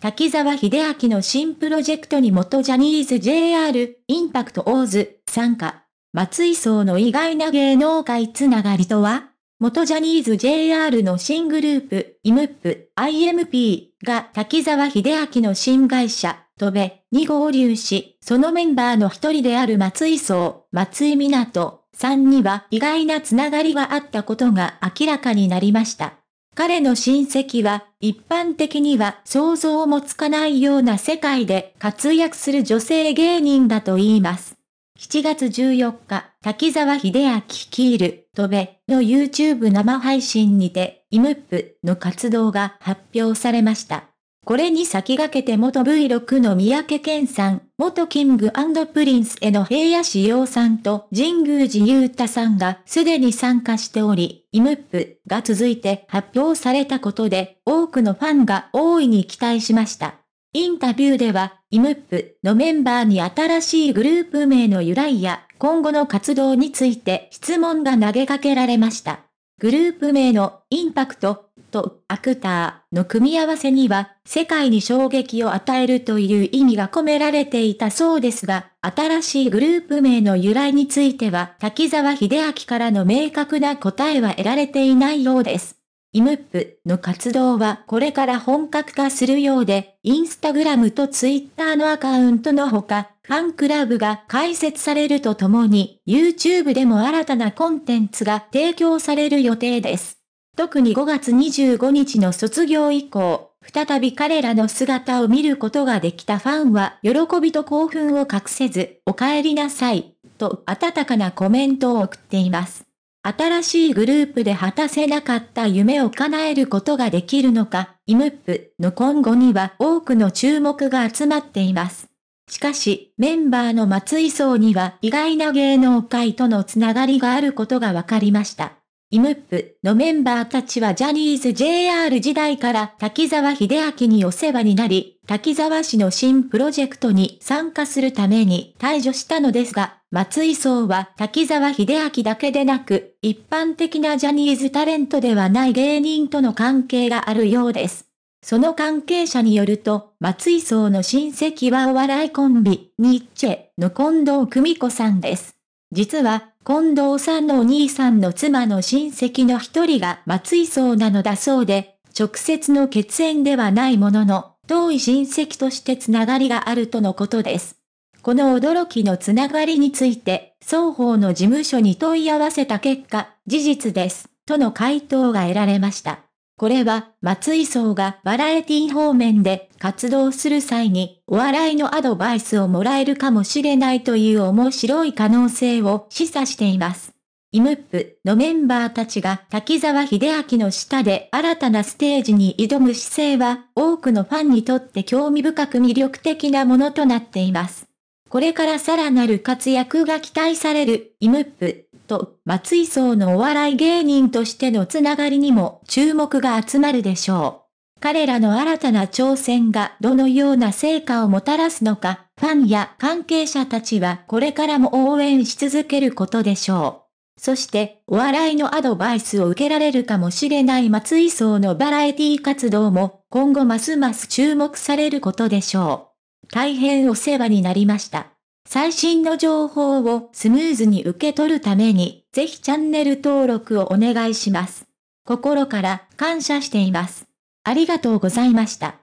滝沢秀明の新プロジェクトに元ジャニーズ JR、インパクトオーズ、参加。松井荘の意外な芸能界つながりとは元ジャニーズ JR の新グループ、イムップ、IMP が滝沢秀明の新会社、トベに合流し、そのメンバーの一人である松井荘、松井港さんには意外なつながりがあったことが明らかになりました。彼の親戚は一般的には想像もつかないような世界で活躍する女性芸人だと言います。7月14日、滝沢秀明率いる、戸べ、の YouTube 生配信にて、イムップの活動が発表されました。これに先駆けて元 V6 の三宅健さん、元キングプリンスへの平野志耀さんと神宮寺勇太さんがすでに参加しており、イムップが続いて発表されたことで多くのファンが大いに期待しました。インタビューでは、イムップのメンバーに新しいグループ名の由来や今後の活動について質問が投げかけられました。グループ名のインパクトとアクターの組み合わせには、世界に衝撃を与えるという意味が込められていたそうですが、新しいグループ名の由来については、滝沢秀明からの明確な答えは得られていないようです。イムップの活動はこれから本格化するようで、インスタグラムとツイッターのアカウントのほか、ファンクラブが開設されるとともに、YouTube でも新たなコンテンツが提供される予定です。特に5月25日の卒業以降、再び彼らの姿を見ることができたファンは、喜びと興奮を隠せず、お帰りなさい、と温かなコメントを送っています。新しいグループで果たせなかった夢を叶えることができるのか、イムップの今後には多くの注目が集まっています。しかし、メンバーの松井荘には意外な芸能界とのつながりがあることが分かりました。イムップのメンバーたちはジャニーズ JR 時代から滝沢秀明にお世話になり、滝沢氏の新プロジェクトに参加するために退場したのですが、松井壮は滝沢秀明だけでなく、一般的なジャニーズタレントではない芸人との関係があるようです。その関係者によると、松井壮の親戚はお笑いコンビ、ニッチェの近藤久美子さんです。実は、近藤さんのお兄さんの妻の親戚の一人が松井荘なのだそうで、直接の血縁ではないものの、遠い親戚としてつながりがあるとのことです。この驚きのつながりについて、双方の事務所に問い合わせた結果、事実です、との回答が得られました。これは、松井荘がバラエティ方面で活動する際にお笑いのアドバイスをもらえるかもしれないという面白い可能性を示唆しています。イムップのメンバーたちが滝沢秀明の下で新たなステージに挑む姿勢は多くのファンにとって興味深く魅力的なものとなっています。これからさらなる活躍が期待されるイムップと松井荘のお笑い芸人としてのつながりにも注目が集まるでしょう。彼らの新たな挑戦がどのような成果をもたらすのか、ファンや関係者たちはこれからも応援し続けることでしょう。そして、お笑いのアドバイスを受けられるかもしれない松井荘のバラエティ活動も、今後ますます注目されることでしょう。大変お世話になりました。最新の情報をスムーズに受け取るために、ぜひチャンネル登録をお願いします。心から感謝しています。ありがとうございました。